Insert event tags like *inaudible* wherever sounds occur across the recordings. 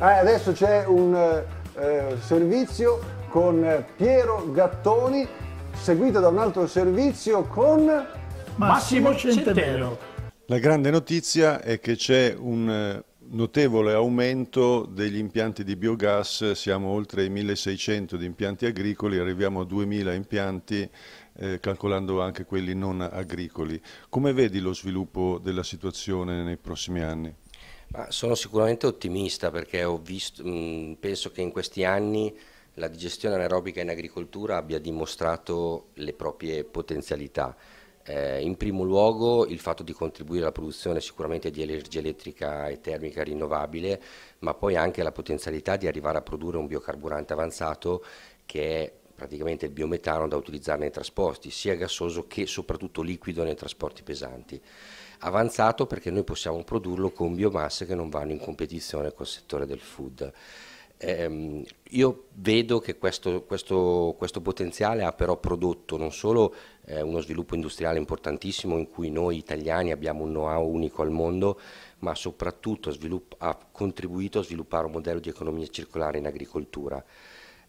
Ah, adesso c'è un eh, eh servizio con eh, Piero Gattoni, seguito da un altro servizio con Massimo, Massimo La grande notizia è che c'è un eh, notevole aumento degli impianti di biogas, siamo oltre i 1600 di impianti agricoli, arriviamo a 2000 impianti eh, calcolando anche quelli non agricoli. Come vedi lo sviluppo della situazione nei prossimi anni? Ma sono sicuramente ottimista perché visto, mh, mm, penso che in questi anni la digestione anaerobica in agricoltura abbia dimostrato le proprie potenzialità. Eh, in primo luogo il fatto di contribuire alla produzione sicuramente di energia elettrica e termica rinnovabile, ma poi anche la potenzialità di arrivare a produrre un biocarburante avanzato che è praticamente il biometano da utilizzare nei trasporti, sia gassoso che soprattutto liquido nei trasporti pesanti. Avanzato perché noi possiamo produrlo con biomasse che non vanno in competizione col settore del food ehm, io vedo che questo, questo, questo, potenziale ha però prodotto non solo eh, uno sviluppo industriale importantissimo in cui noi italiani abbiamo un know-how unico al mondo, ma soprattutto ha contribuito a sviluppare un modello di economia circolare in agricoltura.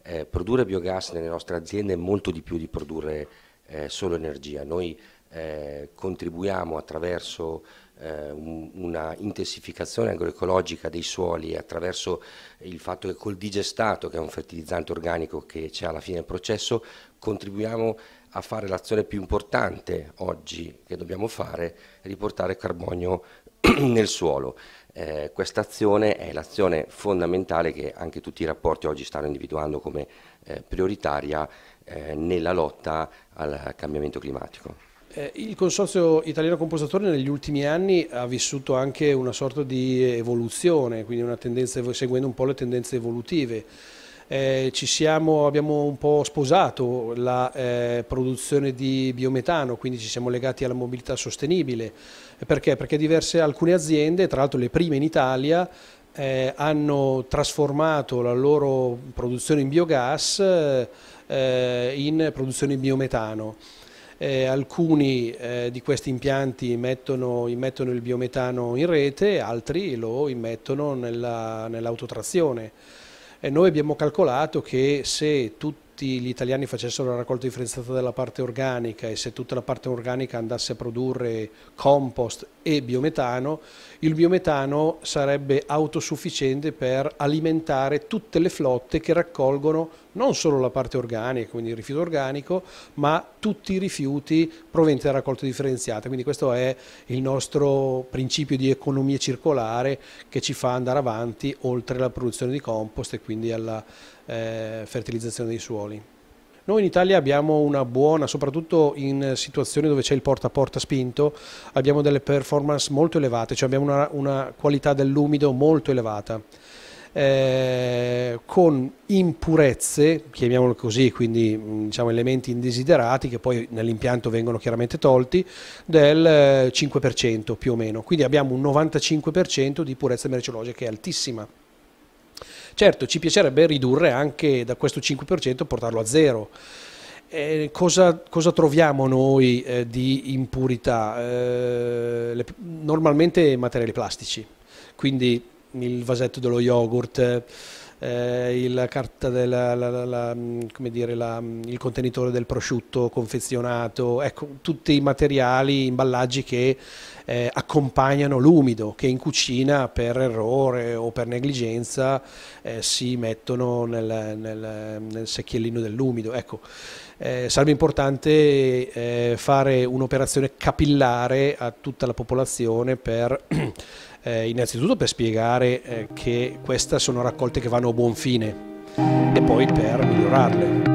Eh, produrre biogas nelle nostre aziende è molto di più di produrre eh, solo energia. Noi eh, contribuiamo attraverso eh, una intensificazione agroecologica dei suoli attraverso il fatto che col digestato, che è un fertilizzante organico che c'è alla fine del processo, contribuiamo a fare l'azione più importante oggi che dobbiamo fare, riportare carbonio *clears throat* nel suolo. Eh, questa azione è l'azione fondamentale che anche tutti i rapporti oggi stanno individuando come eh, prioritaria eh, nella lotta al cambiamento climatico. Eh, il Consorzio Italiano Compostatori negli ultimi anni ha vissuto anche una sorta di evoluzione, quindi una tendenza, seguendo un po' le tendenze evolutive. Eh, siamo, abbiamo un po' sposato la eh, produzione di biometano, quindi ci siamo legati alla mobilità sostenibile. Eh, perché? Perché diverse, alcune aziende, tra l'altro le prime in Italia, eh, hanno trasformato la loro produzione in biogas eh, in produzione di biometano eh, alcuni eh, di questi impianti immettono, immettono, il biometano in rete, altri lo immettono nell'autotrazione. E noi abbiamo calcolato che se tutti tutti gli italiani facessero la raccolta differenziata della parte organica e se tutta la parte organica andasse a produrre compost e biometano, il biometano sarebbe autosufficiente per alimentare tutte le flotte che raccolgono non solo la parte organica, quindi il rifiuto organico, ma tutti i rifiuti provenienti dalla raccolta differenziata. Quindi questo è il nostro principio di economia circolare che ci fa andare avanti oltre la produzione di compost e quindi alla eh, fertilizzazione dei suoli. Noi in Italia abbiamo una buona, soprattutto in situazioni dove c'è il porta a porta spinto, abbiamo delle performance molto elevate, cioè abbiamo una, una qualità dell'umido molto elevata. Eh, con impurezze, chiamiamolo così, quindi mm, diciamo, elementi indesiderati che poi nell'impianto vengono chiaramente tolti, del 5% eh, più o meno. Quindi abbiamo un 95% di purezza merceologica che è altissima. Certo, ci piacerebbe ridurre anche da questo 5% portarlo a zero. Eh, cosa, cosa, troviamo noi eh, di impurità? Eh, le, normalmente materiali plastici, quindi il vasetto dello yogurt eh, il, della, la, la, mm, dire, la, mm, il, contenitore del prosciutto confezionato, ecco, tutti i materiali, imballaggi che eh, accompagnano l'umido, che in cucina per errore o per negligenza eh, si mettono nel, nel, nel secchiellino dell'umido. Ecco, eh, sarebbe importante eh, fare un'operazione capillare a tutta la popolazione per *clears throat* eh, innanzitutto per spiegare eh, che queste sono raccolte che vanno a buon fine e poi per migliorarle.